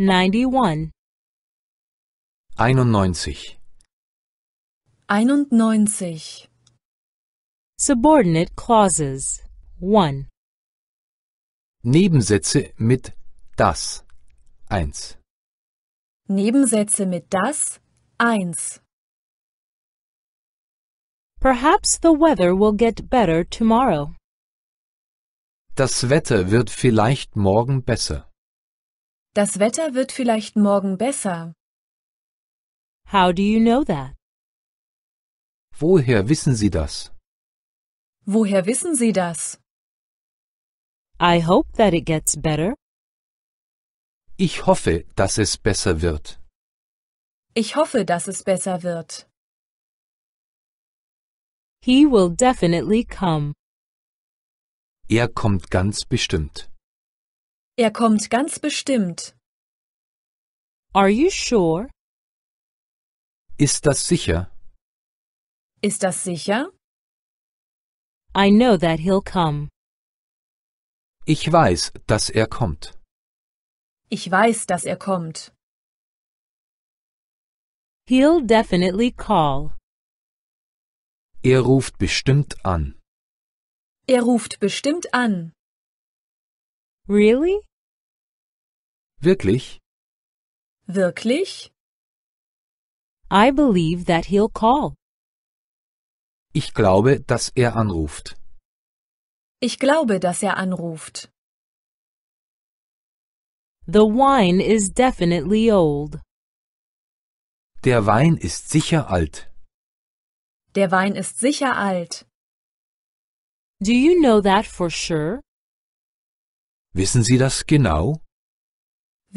91 91 91 Subordinate clauses 1 Nebensätze mit das 1 Nebensätze mit das 1 Perhaps the weather will get better tomorrow. Das Wetter wird vielleicht morgen besser. Das Wetter wird vielleicht morgen besser. How do you know that? Woher wissen Sie das? Woher wissen Sie das? I hope that it gets better. Ich hoffe, dass es besser wird. Ich hoffe, dass es besser wird. He will definitely come. Er kommt ganz bestimmt. Er kommt ganz bestimmt. Are you sure? Ist das sicher? Ist das sicher? I know that he'll come. Ich weiß, dass er kommt. Ich weiß, dass er kommt. He'll definitely call. Er ruft bestimmt an. Er ruft bestimmt an. Really? Wirklich? Wirklich? I believe that he'll call. Ich glaube, dass er anruft. Ich glaube, dass er anruft. The wine is definitely old. Der Wein ist sicher alt. Der Wein ist sicher alt. Do you know that for sure? Wissen Sie das genau?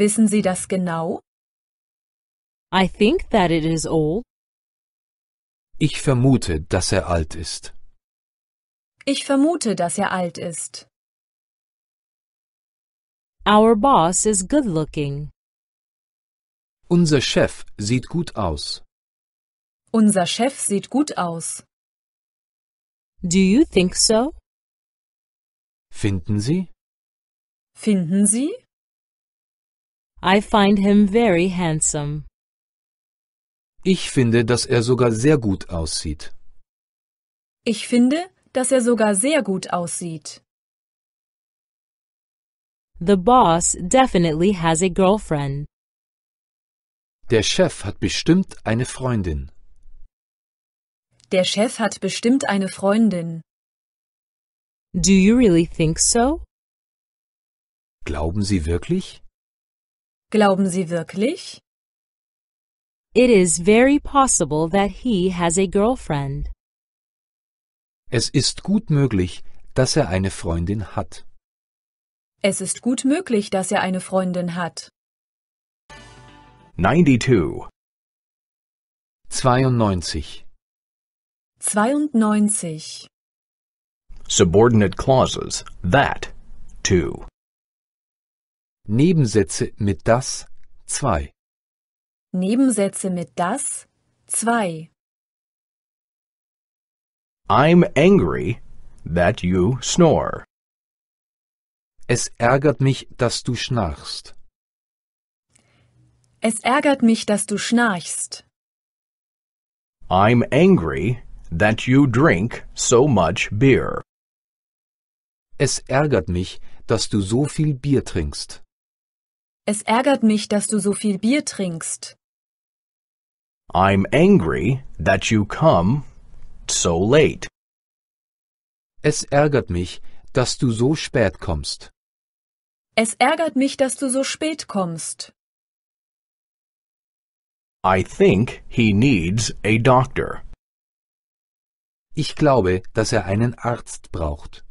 Wissen Sie das genau? I think that it is old. Ich vermute, dass er alt ist. Ich vermute, dass er alt ist. Our boss is good looking. Unser Chef sieht gut aus. Unser Chef sieht gut aus. Do you think so? Finden Sie? Finden Sie? I find him very handsome. Ich finde, dass er sogar sehr gut aussieht. Ich finde, dass er sogar sehr gut aussieht. The boss definitely has a girlfriend. Der Chef hat bestimmt eine Freundin. Der Chef hat bestimmt eine Freundin. Do you really think so? Glauben Sie wirklich? Glauben Sie wirklich? It is very possible that he has a girlfriend. Es ist gut möglich, dass er eine Freundin hat. Es ist gut möglich, dass er eine Freundin hat. 92 92 92 Subordinate clauses that to Nebensätze mit das zwei. Nebensätze mit das zwei. I'm angry that you snore. Es ärgert mich, dass du schnarchst. Es ärgert mich, dass du schnarchst. I'm angry that you drink so much beer. Es ärgert mich, dass du so viel Bier trinkst. Es ärgert mich, dass du so viel Bier trinkst. I'm angry that you come so late. Es ärgert mich, dass du so spät kommst. Es ärgert mich, dass du so spät kommst. I think he needs a doctor. Ich glaube, dass er einen Arzt braucht.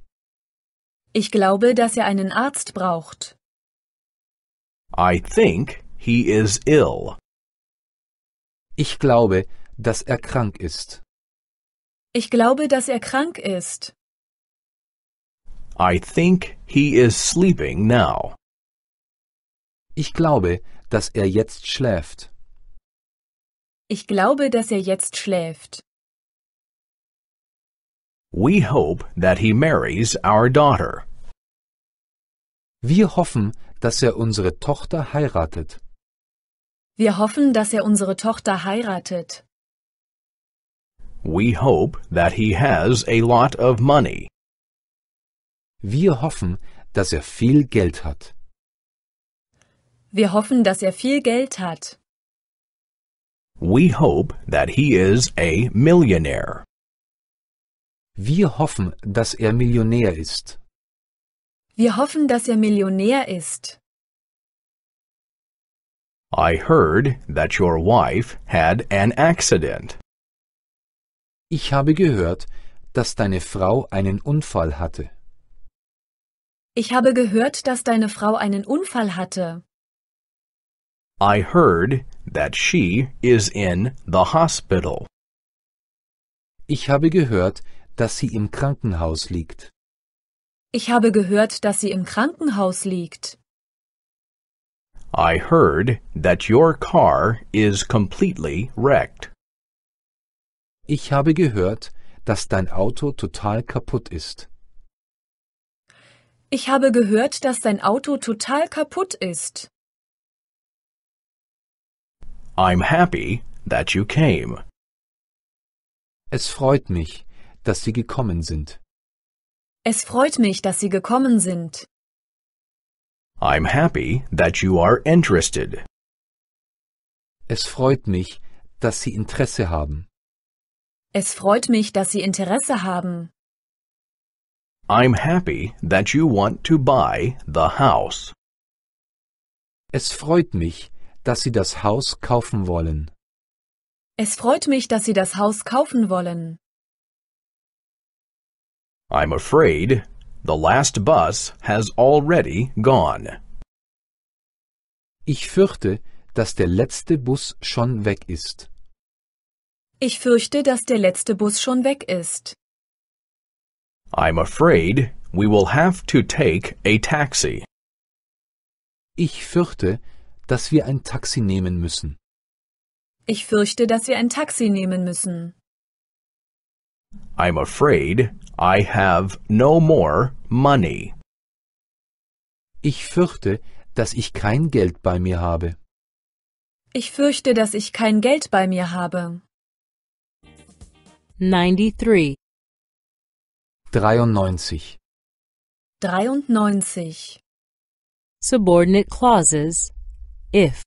Ich glaube, dass er einen Arzt braucht. I think he is ill. Ich glaube, dass er krank ist. Ich glaube, dass er krank ist. I think he is sleeping now. Ich glaube, dass er jetzt schläft. Ich glaube, dass er jetzt schläft. We hope that he marries our daughter. Wir hoffen, dass er unsere Tochter heiratet. Wir hoffen, dass er unsere Tochter heiratet. We hope that he has a lot of money. Wir hoffen, dass er viel Geld hat. Wir hoffen, dass er viel Geld hat. We hope that he is a millionaire. Wir hoffen, dass er Millionär ist. Wir hoffen, dass er Millionär ist. I heard that your wife had an accident. Ich habe gehört, dass deine Frau einen Unfall hatte. Ich habe gehört, dass deine Frau einen Unfall hatte. I heard that she is in the hospital. Ich habe gehört, dass sie im Krankenhaus liegt. Ich habe gehört, dass sie im Krankenhaus liegt. I heard that your car is completely wrecked. Ich habe gehört, dass dein Auto total kaputt ist. Ich habe gehört, dass dein Auto total kaputt ist. I'm happy that you came. Es freut mich, dass Sie gekommen sind. Es freut mich, dass Sie gekommen sind. I'm happy that you are interested. Es freut mich, dass Sie Interesse haben. Es freut mich, dass Sie Interesse haben. I'm happy that you want to buy the house. Es freut mich, dass Sie das Haus kaufen wollen. Es freut mich, dass Sie das Haus kaufen wollen. I'm afraid the last bus has already gone. Ich fürchte, dass der letzte Bus schon weg ist. Ich fürchte, dass der letzte Bus schon weg ist. I'm afraid we will have to take a taxi. Ich fürchte, dass wir ein Taxi nehmen müssen. Ich fürchte, dass wir ein Taxi nehmen müssen. I'm afraid I have no more money. Ich fürchte, dass ich kein Geld bei mir habe. Ich fürchte, dass ich kein Geld bei mir habe. 93 93 93 Subordinate clauses if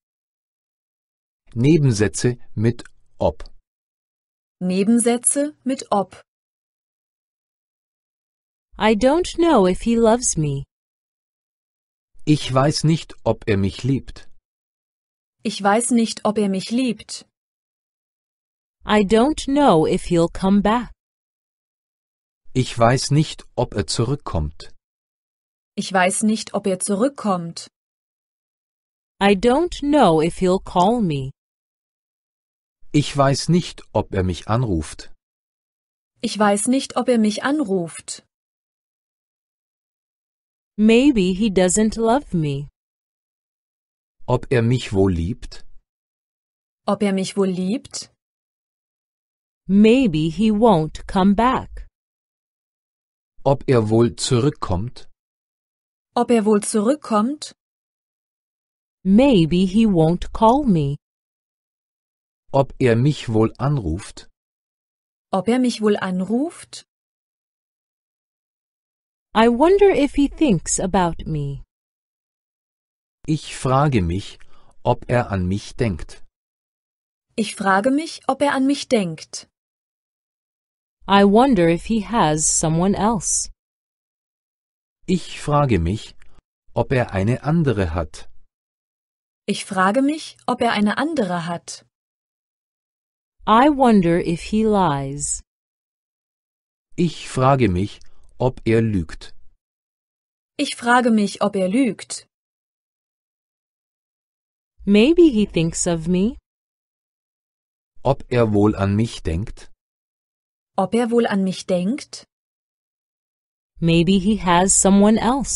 Nebensätze mit ob Nebensätze mit ob I don't know if he loves me. Ich weiß nicht, ob er mich liebt. Ich weiß nicht, ob er mich liebt. I don't know if he'll come back. Ich weiß nicht, ob er zurückkommt. Ich weiß nicht, ob er zurückkommt. I don't know if he'll call me. Ich weiß nicht, ob er mich anruft. Ich weiß nicht, ob er mich anruft. Maybe he doesn't love me. Ob er mich wohl liebt? Ob er mich wohl liebt? Maybe he won't come back. Ob er wohl zurückkommt? Ob er wohl zurückkommt? Maybe he won't call me. Ob er mich wohl anruft? Ob er mich wohl anruft? I wonder if he thinks about me. Ich frage mich, ob er an mich denkt. Ich frage mich, ob er an mich denkt. I wonder if he has someone else. Ich frage mich, ob er eine andere hat. Ich frage mich, ob er eine andere hat. I wonder if he lies. Ich frage mich, ob er lügt. Ich frage mich, ob er lügt. Maybe he thinks of me. Ob er wohl an mich denkt? Ob er wohl an mich denkt? Maybe he has someone else.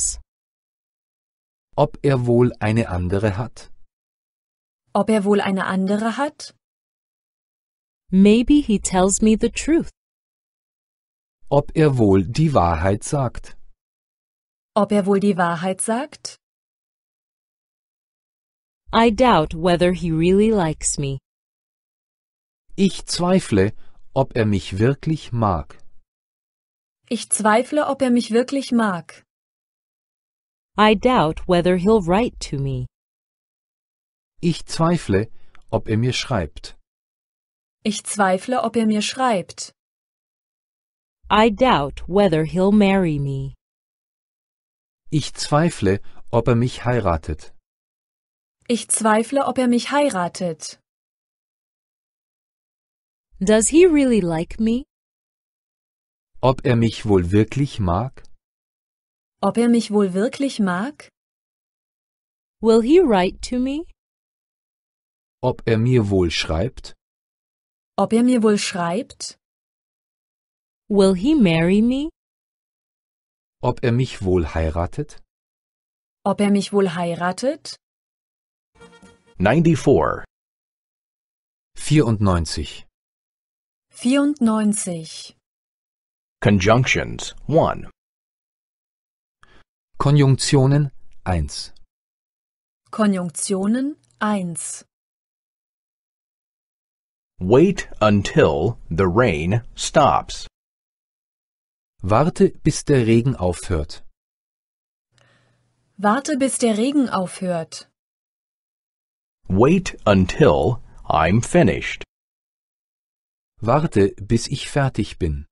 Ob er wohl eine andere hat? Ob er wohl eine andere hat? Maybe he tells me the truth ob er wohl die Wahrheit sagt. Ob er wohl die Wahrheit sagt? I doubt whether he really likes me. Ich zweifle, ob er mich wirklich mag. Ich zweifle, ob er mich wirklich mag. I doubt whether he'll write to me. Ich zweifle, ob er mir schreibt. Ich zweifle, ob er mir schreibt. I doubt whether he'll marry me. Ich zweifle, ob er mich heiratet. Ich zweifle, ob er mich heiratet. Does he really like me? Ob er mich wohl wirklich mag? Ob er mich wohl wirklich mag? Will he write to me? Ob er mir wohl schreibt? Ob er mir wohl schreibt? Will he marry me? Ob er mich wohl heiratet? Ob er mich wohl heiratet? 94 94 94 Conjunctions 1 Konjunktionen 1 Konjunktionen 1 Wait until the rain stops. Warte, bis der Regen aufhört. Warte, bis der Regen aufhört. Wait until I'm finished. Warte, bis ich fertig bin.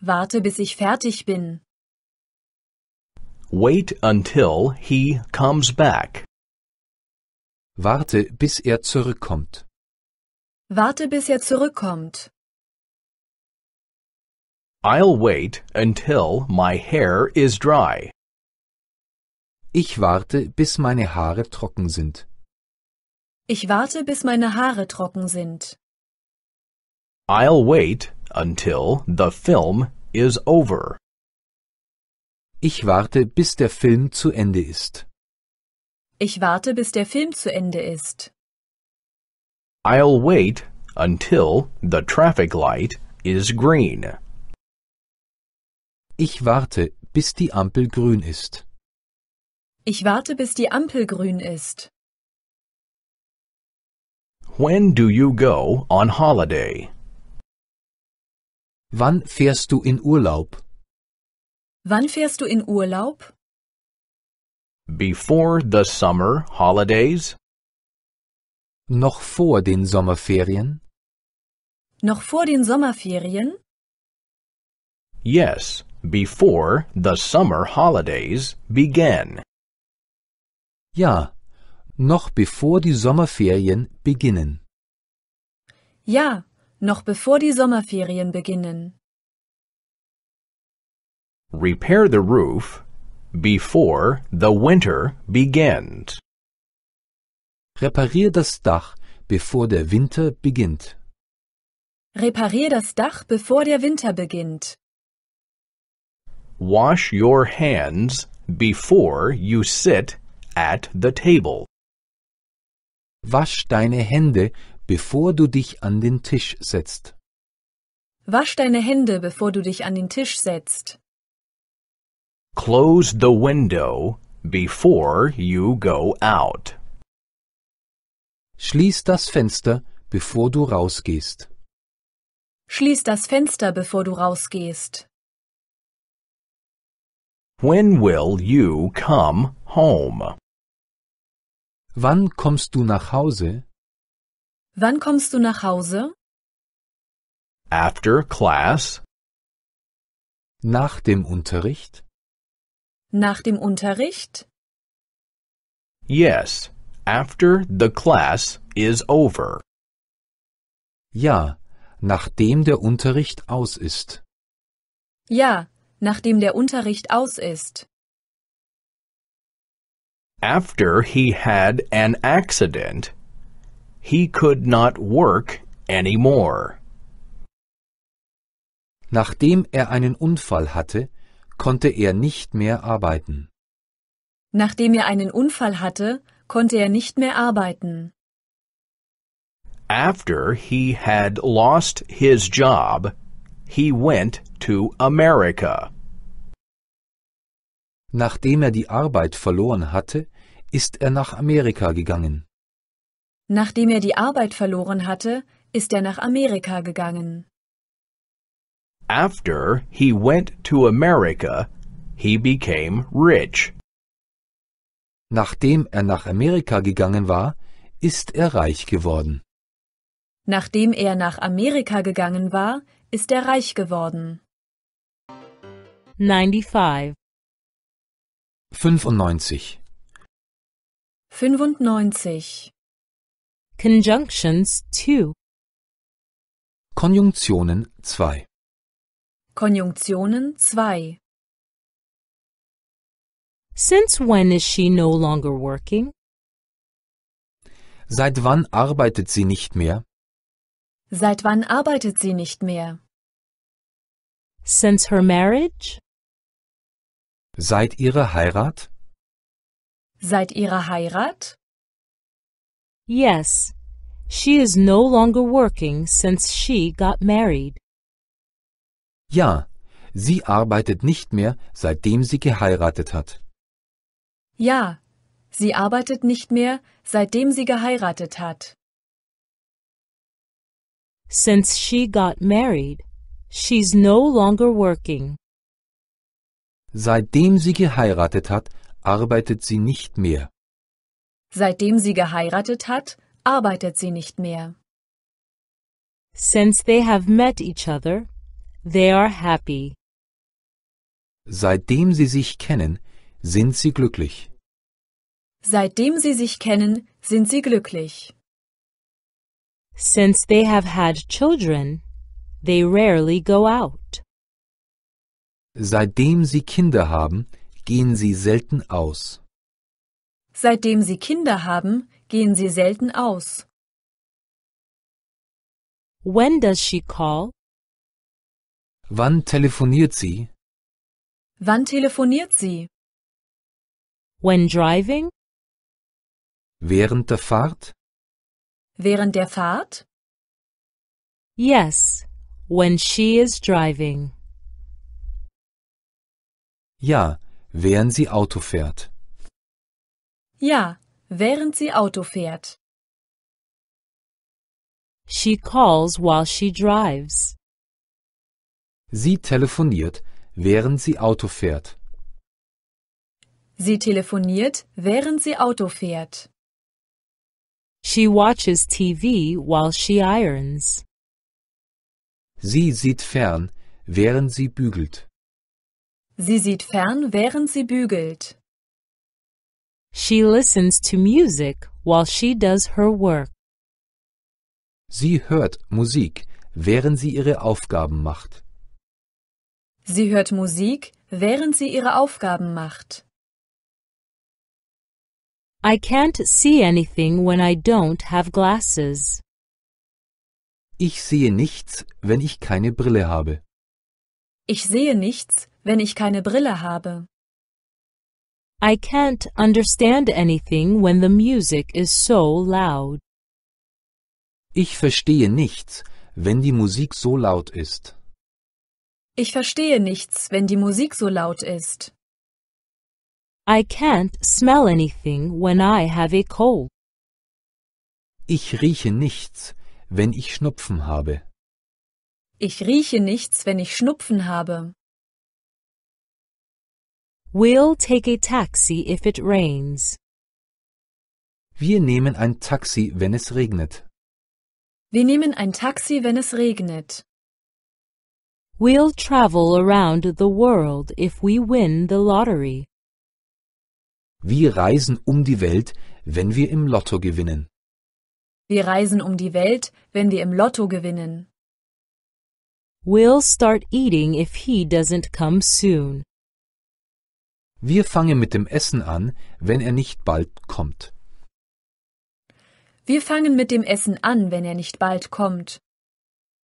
Warte, bis ich fertig bin. Wait until he comes back. Warte, bis er zurückkommt. Warte, bis er zurückkommt. I'll wait until my hair is dry. Ich warte, bis meine Haare trocken sind. Ich warte, bis meine Haare trocken sind. I'll wait until the film is over. Ich warte, bis der Film zu Ende ist. Ich warte, bis der Film zu Ende ist. I'll wait until the traffic light is green. Ich warte, bis die Ampel grün ist. Ich warte, bis die Ampel grün ist. When do you go on holiday? Wann fährst du in Urlaub? Wann fährst du in Urlaub? Before the summer holidays? Noch vor den Sommerferien? Noch vor den Sommerferien? Yes, before the summer holidays begin. Ja, noch bevor die Sommerferien beginnen. Ja, noch bevor die Sommerferien beginnen. Repair the roof before the winter begins. Reparier das Dach, bevor der Winter beginnt. Reparier das Dach, bevor der Winter beginnt. Wash your hands before you sit at the table. Wasch deine Hände, bevor du dich an den Tisch setzt. Wasch deine Hände, bevor du dich an den Tisch setzt. Close the window before you go out. Schließ das Fenster, bevor du rausgehst. Schließ das Fenster, bevor du rausgehst. When will you come home? Wann kommst du nach Hause? Wann kommst du nach Hause? After class. Nach dem Unterricht? Nach dem Unterricht? Yes, after the class is over. Ja, nachdem der Unterricht aus ist. Ja, nachdem der Unterricht aus ist. After he had an accident, he could not work anymore. Nachdem er einen Unfall hatte, konnte er nicht mehr arbeiten. Nachdem er einen Unfall hatte, konnte er nicht mehr arbeiten. After he had lost his job, he went to America. Nachdem er die Arbeit verloren hatte, ist er nach Amerika gegangen. Nachdem er die Arbeit verloren hatte, ist er nach Amerika gegangen. After he went to America, he became rich. Nachdem er nach Amerika gegangen war, ist er reich geworden. Nachdem er nach Amerika gegangen war, ist er reich geworden. 95 95 95 Conjunctions 2 Konjunktionen 2 Konjunktionen 2 Since when is she no longer working? Seit wann arbeitet sie nicht mehr? Seit wann arbeitet sie nicht mehr? Since her marriage? Seit ihrer Heirat? Seit ihrer Heirat? Yes. She is no longer working since she got married. Ja, sie arbeitet nicht mehr, seitdem sie geheiratet hat. Ja, sie arbeitet nicht mehr, seitdem sie geheiratet hat. Since she got married, she's no longer working. Seitdem sie geheiratet hat, arbeitet sie nicht mehr. Seitdem sie geheiratet hat, arbeitet sie nicht mehr. Since they have met each other, they are happy. Seitdem sie sich kennen, sind sie glücklich. Seitdem sie sich kennen, sind sie glücklich. Since they have had children, they rarely go out. Seitdem sie Kinder haben, gehen sie selten aus. Seitdem sie Kinder haben, gehen sie selten aus. When does she call? Wann telefoniert sie? Wann telefoniert sie? When driving? Während der Fahrt? Während der Fahrt? Yes, when she is driving. Ja, während sie Auto fährt. Ja, während sie Auto fährt. She calls while she drives. Sie telefoniert, während sie Auto fährt. Sie telefoniert, während sie Auto fährt. She watches TV while she irons. Sie sieht fern, während sie bügelt. Sie sieht fern, während sie bügelt. She listens to music while she does her work. Sie hört Musik, während sie ihre Aufgaben macht. Sie hört Musik, während sie ihre Aufgaben macht. I can't see anything when I don't have glasses. Ich sehe nichts, wenn ich keine Brille habe. Ich sehe nichts, wenn ich keine Brille habe. I can't understand anything when the music is so loud. Ich verstehe nichts, wenn die Musik so laut ist. Ich verstehe nichts, wenn die Musik so laut ist. I can't smell anything when I have a cold. Ich rieche nichts, wenn ich Schnupfen habe. Ich rieche nichts, wenn ich Schnupfen habe. We'll take a taxi if it rains. Wir nehmen ein Taxi, wenn es regnet. Wir nehmen ein Taxi, wenn es regnet. We'll travel around the world if we win the lottery. Wir reisen um die Welt, wenn wir im Lotto gewinnen. Wir reisen um die Welt, wenn wir im Lotto gewinnen. We'll start eating if he doesn't come soon. Wir fangen mit dem Essen an, wenn er nicht bald kommt. Wir fangen mit dem Essen an, wenn er nicht bald kommt.